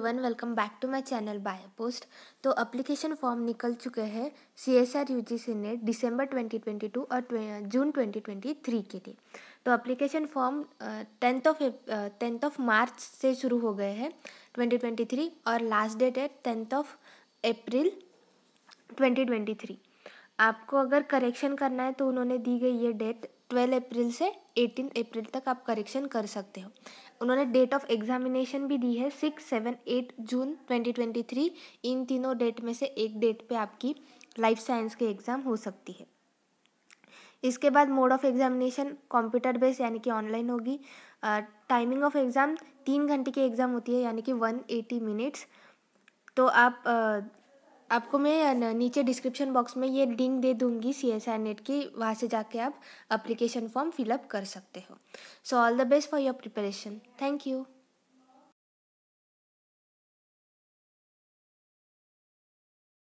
everyone welcome back to my channel by post तो application form निकल चुके हैं C S R U G C ने December twenty twenty two और जून twenty twenty three के लिए तो application form tenth of tenth of March से शुरू हो गए हैं ट्वेंटी ट्वेंटी थ्री और लास्ट डेट है टेंथ ऑफ अप्रैल थ्री आपको अगर करेक्शन करना है तो उन्होंने दी गई ये डेट ट्वेल्व अप्रैल से एटीन अप्रैल तक आप करेक्शन कर सकते हो उन्होंने डेट ऑफ एग्जामिनेशन भी दी है six seven eight June twenty twenty three इन तीनों डेट में से एक डेट पे आपकी लाइफ साइंस के एग्ज़ाम हो सकती है इसके बाद mode of examination computer base यानी कि ऑनलाइन होगी टाइमिंग ऑफ एग्ज़ाम तीन घंटे की एग्ज़ाम होती है यानी कि वन एटी मिनट्स तो आप आपको मैं नीचे डिस्क्रिप्शन बॉक्स में ये लिंक दे दूंगी सी एस आई नेट की वहाँ से जाके आप अप्लीकेशन फॉर्म फिलअप कर सकते हो so all the best for your preparation thank you